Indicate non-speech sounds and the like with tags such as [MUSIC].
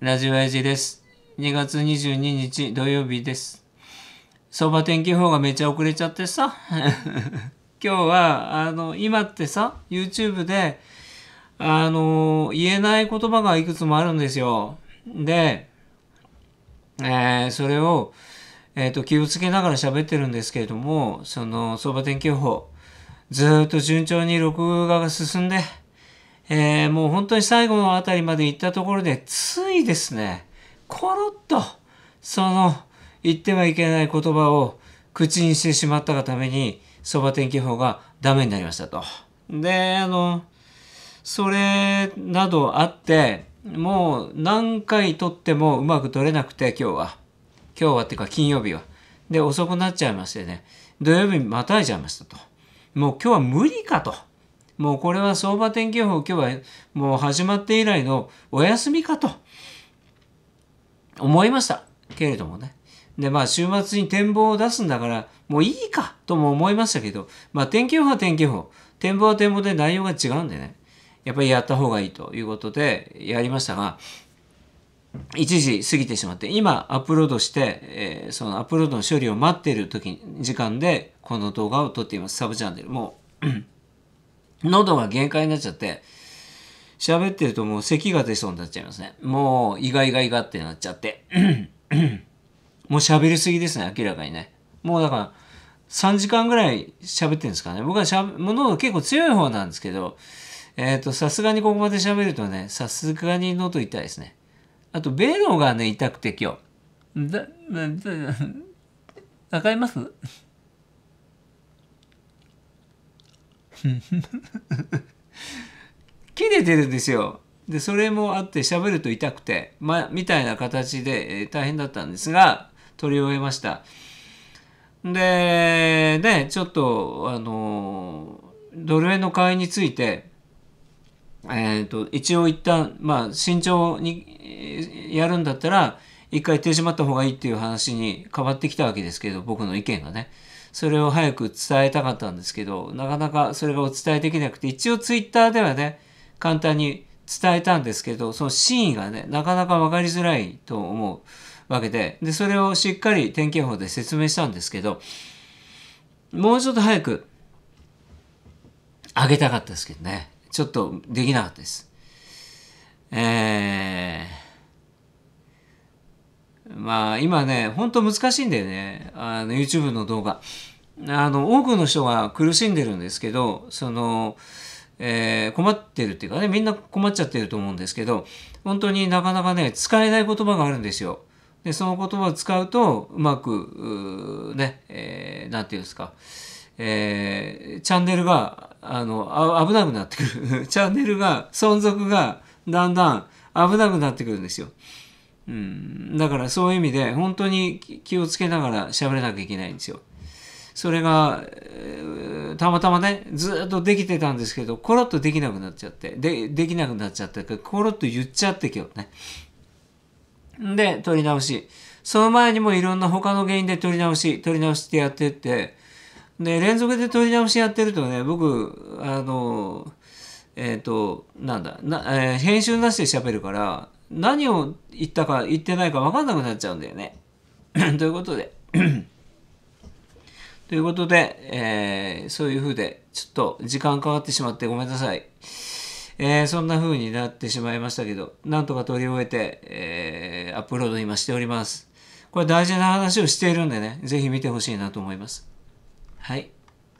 ラジオやジです。2月22日土曜日です。相場天気予報がめちゃ遅れちゃってさ。[LAUGHS] 今日は、あの、今ってさ、YouTube で、あの、言えない言葉がいくつもあるんですよ。で、えー、それを、えっ、ー、と、気をつけながら喋ってるんですけれども、その、相場天気予報、ずっと順調に録画が進んで、えー、もう本当に最後の辺りまで行ったところで、ついですね、コロッと、その、言ってはいけない言葉を口にしてしまったがために、そば天気予報がダメになりましたと。で、あの、それなどあって、もう何回撮ってもうまく撮れなくて、今日は。今日はっていうか金曜日は。で、遅くなっちゃいましてね、土曜日またいちゃいましたと。もう今日は無理かと。もうこれは相場天気予報今日はもう始まって以来のお休みかと思いましたけれどもね。で、まあ週末に展望を出すんだからもういいかとも思いましたけど、まあ天気予報は天気予報、展望は展望で内容が違うんでね、やっぱりやった方がいいということでやりましたが、1時過ぎてしまって、今アップロードして、えー、そのアップロードの処理を待っている時、時間でこの動画を撮っています。サブチャンネル。もう喉が限界になっちゃって、喋ってるともう咳が出そうになっちゃいますね。もう、意外が意外ってなっちゃって。[CLEARS THROAT] もう喋りすぎですね、明らかにね。もうだから、3時間ぐらい喋ってるんですかね。僕はしゃもう喉結構強い方なんですけど、えっ、ー、と、さすがにここまで喋るとね、さすがに喉痛いですね。あと、ベロがね、痛くて今日。だ、だ、だ、わかります [LAUGHS] 切れてるんですよ。で、それもあって喋ると痛くて、ま、みたいな形で、え大変だったんですが、取り終えました。で、ね、ちょっと、あの、ドル円の買いについて、えっ、ー、と、一応一旦、まあ、慎重にやるんだったら、一回手締まった方がいいっていう話に変わってきたわけですけど、僕の意見がね。それを早く伝えたかったんですけど、なかなかそれがお伝えできなくて、一応ツイッターではね、簡単に伝えたんですけど、その真意がね、なかなか分かりづらいと思うわけで、で、それをしっかり天気予報で説明したんですけど、もうちょっと早く上げたかったですけどね、ちょっとできなかったです。えーまあ今ね、ほんと難しいんだよね。あの YouTube の動画。あの、多くの人が苦しんでるんですけど、その、えー、困ってるっていうかね、みんな困っちゃってると思うんですけど、本当になかなかね、使えない言葉があるんですよ。で、その言葉を使うと、うまく、ね、えー、なんていうんですか、えー、チャンネルが、あの、あ危なくなってくる。[LAUGHS] チャンネルが、存続が、だんだん危なくなってくるんですよ。うん、だからそういう意味で本当に気をつけながら喋らなきゃいけないんですよ。それが、たまたまね、ずっとできてたんですけど、コロッとできなくなっちゃって、で、できなくなっちゃったから、コロッと言っちゃって今日ね。で、取り直し。その前にもいろんな他の原因で取り直し、取り直してやってって、で、連続で取り直しやってるとね、僕、あの、えっ、ー、と、なんだ、なえー、編集なしで喋るから、何を言ったか言ってないか分かんなくなっちゃうんだよね。[CLEARS THROAT] ということで [CLEARS THROAT] ということで、えー、そういう風で、ちょっと時間かかってしまってごめんなさい。えー、そんな風になってしまいましたけど、なんとか撮り終えて、えー、アップロード今しております。これ大事な話をしているんでね、ぜひ見てほしいなと思います。はい。